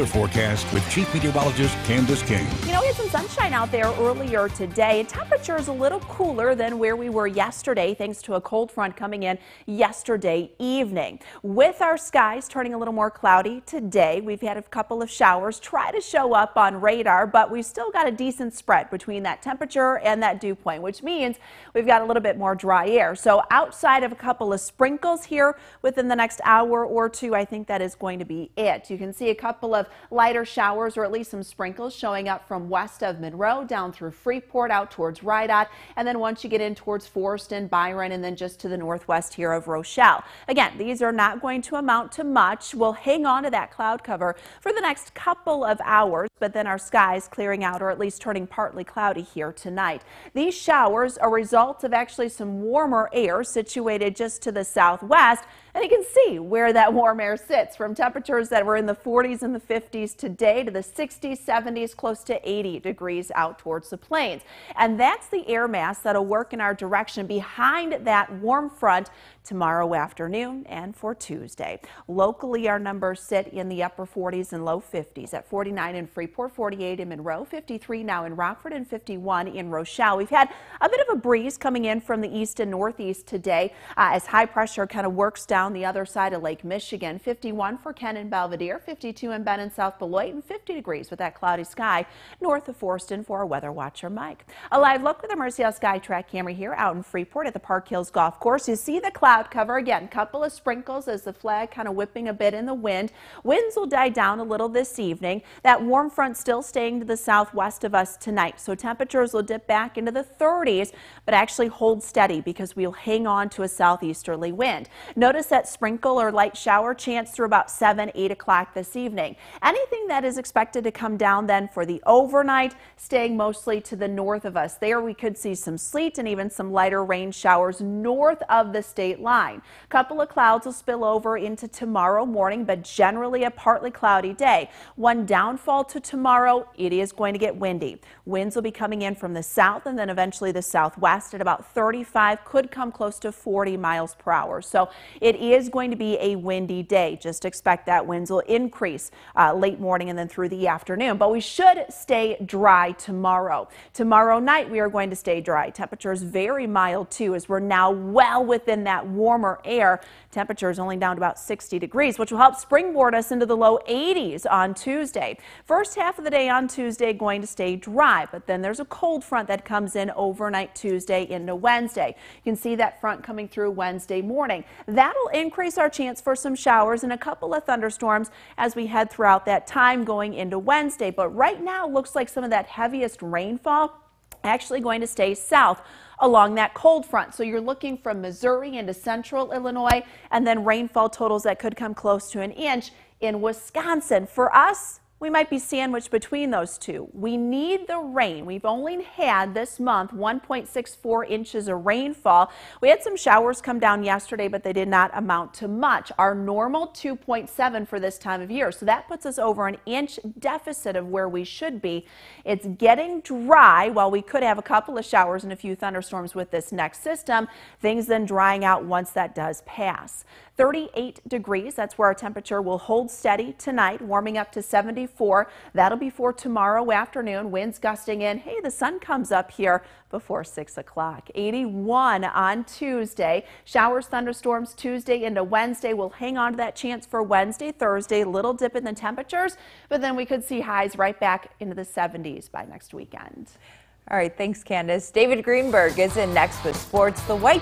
Weather forecast with Chief Meteorologist Candace King. You know, we had some sunshine out there earlier today. Temperature is a little cooler than where we were yesterday, thanks to a cold front coming in yesterday evening. With our skies turning a little more cloudy today, we've had a couple of showers try to show up on radar, but we've still got a decent spread between that temperature and that dew point, which means we've got a little bit more dry air. So outside of a couple of sprinkles here within the next hour or two, I think that is going to be it. You can see a couple of lighter showers or at least some sprinkles showing up from west of Monroe down through Freeport out towards Rideout. And then once you get in towards Forest and Byron and then just to the northwest here of Rochelle. Again, these are not going to amount to much. We'll hang on to that cloud cover for the next couple of hours, but then our skies clearing out or at least turning partly cloudy here tonight. These showers are results of actually some warmer air situated just to the southwest. And you can see where that warm air sits from temperatures that were in the 40s and the 50s today to the 60s, 70s, close to 80 degrees out towards the plains. And that's the air mass that'll work in our direction behind that warm front tomorrow afternoon and for Tuesday. Locally, our numbers sit in the upper 40s and low 50s at 49 in Freeport, 48 in Monroe, 53 now in Rockford, and 51 in Rochelle. We've had a bit of a breeze coming in from the east and northeast today uh, as high pressure kind of works down the other side of Lake Michigan. 51 for Ken and Belvedere, 52 in Ben and South Beloit, and 50 degrees with that cloudy sky north of Forreston for our weather watcher Mike. A live look with the Mercy Skytrack camera here out in Freeport at the Park Hills Golf Course. You see the cloud cloud cover. Again, couple of sprinkles as the flag kind of whipping a bit in the wind. Winds will die down a little this evening. That warm front still staying to the southwest of us tonight. So temperatures will dip back into the 30s, but actually hold steady because we'll hang on to a southeasterly wind. Notice that sprinkle or light shower chance through about 7, 8 o'clock this evening. Anything that is expected to come down then for the overnight, staying mostly to the north of us. There we could see some sleet and even some lighter rain showers north of the state state line. A couple of clouds will spill over into tomorrow morning, but generally a partly cloudy day. One downfall to tomorrow, it is going to get windy. Winds will be coming in from the south and then eventually the southwest at about 35, could come close to 40 miles per hour. So it is going to be a windy day. Just expect that winds will increase uh, late morning and then through the afternoon, but we should stay dry tomorrow. Tomorrow night, we are going to stay dry. Temperatures very mild too, as we're now well within that warmer air. Temperatures only down to about 60 degrees, which will help springboard us into the low 80s on Tuesday. First half of the day on Tuesday going to stay dry, but then there's a cold front that comes in overnight Tuesday into Wednesday. You can see that front coming through Wednesday morning. That'll increase our chance for some showers and a couple of thunderstorms as we head throughout that time going into Wednesday. But right now looks like some of that heaviest rainfall actually going to stay south along that cold front. So you're looking from Missouri into central Illinois and then rainfall totals that could come close to an inch in Wisconsin. For us, we might be sandwiched between those two. We need the rain. We've only had this month 1.64 inches of rainfall. We had some showers come down yesterday, but they did not amount to much. Our normal 2.7 for this time of year. So that puts us over an inch deficit of where we should be. It's getting dry. While we could have a couple of showers and a few thunderstorms with this next system, things then drying out once that does pass. 38 degrees. That's where our temperature will hold steady tonight, warming up to 70 That'll be for tomorrow afternoon. Winds gusting in. Hey, the sun comes up here before 6 o'clock. 81 on Tuesday. Showers, thunderstorms Tuesday into Wednesday. We'll hang on to that chance for Wednesday, Thursday. Little dip in the temperatures, but then we could see highs right back into the 70s by next weekend. All right, thanks, Candace. David Greenberg is in next with sports. The White